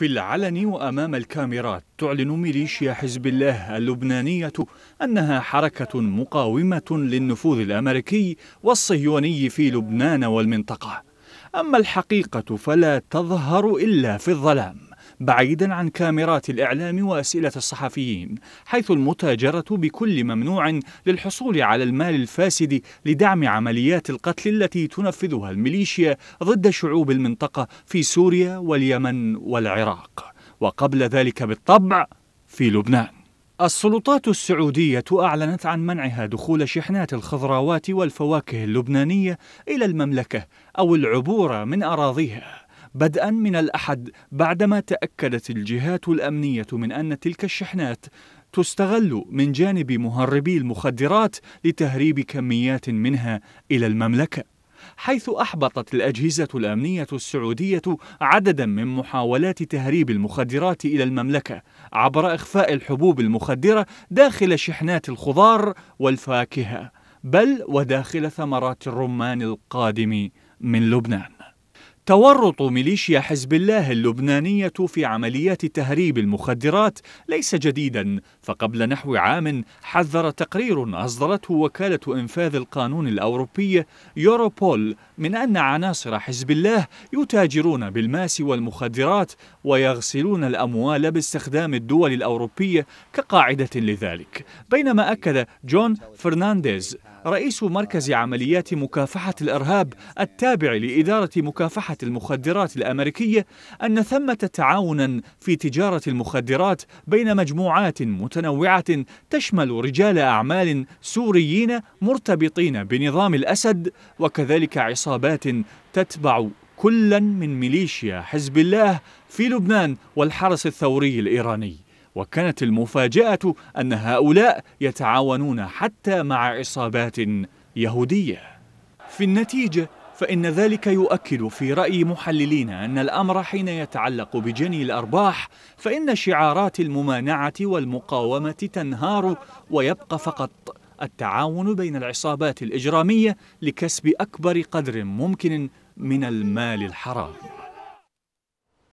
في العلن وأمام الكاميرات تعلن ميليشيا حزب الله اللبنانية أنها حركة مقاومة للنفوذ الأمريكي والصهيوني في لبنان والمنطقة أما الحقيقة فلا تظهر إلا في الظلام بعيدا عن كاميرات الإعلام وأسئلة الصحفيين حيث المتاجرة بكل ممنوع للحصول على المال الفاسد لدعم عمليات القتل التي تنفذها الميليشيا ضد شعوب المنطقة في سوريا واليمن والعراق وقبل ذلك بالطبع في لبنان السلطات السعودية أعلنت عن منعها دخول شحنات الخضروات والفواكه اللبنانية إلى المملكة أو العبور من أراضيها بدءا من الأحد بعدما تأكدت الجهات الأمنية من أن تلك الشحنات تستغل من جانب مهربي المخدرات لتهريب كميات منها إلى المملكة حيث أحبطت الأجهزة الأمنية السعودية عددا من محاولات تهريب المخدرات إلى المملكة عبر إخفاء الحبوب المخدرة داخل شحنات الخضار والفاكهة بل وداخل ثمرات الرمان القادم من لبنان تورط ميليشيا حزب الله اللبنانية في عمليات تهريب المخدرات ليس جديدا فقبل نحو عام حذر تقرير أصدرته وكالة إنفاذ القانون الأوروبي يوروبول من أن عناصر حزب الله يتاجرون بالماس والمخدرات ويغسلون الأموال باستخدام الدول الأوروبية كقاعدة لذلك بينما أكد جون فرنانديز رئيس مركز عمليات مكافحة الإرهاب التابع لإدارة مكافحة المخدرات الأمريكية أن ثمة تعاونا في تجارة المخدرات بين مجموعات متنوعة تشمل رجال أعمال سوريين مرتبطين بنظام الأسد وكذلك عصابات تتبع كلا من ميليشيا حزب الله في لبنان والحرس الثوري الإيراني وكانت المفاجأة أن هؤلاء يتعاونون حتى مع عصابات يهودية في النتيجة فإن ذلك يؤكد في رأي محللين أن الأمر حين يتعلق بجني الأرباح فإن شعارات الممانعة والمقاومة تنهار ويبقى فقط التعاون بين العصابات الإجرامية لكسب أكبر قدر ممكن من المال الحرام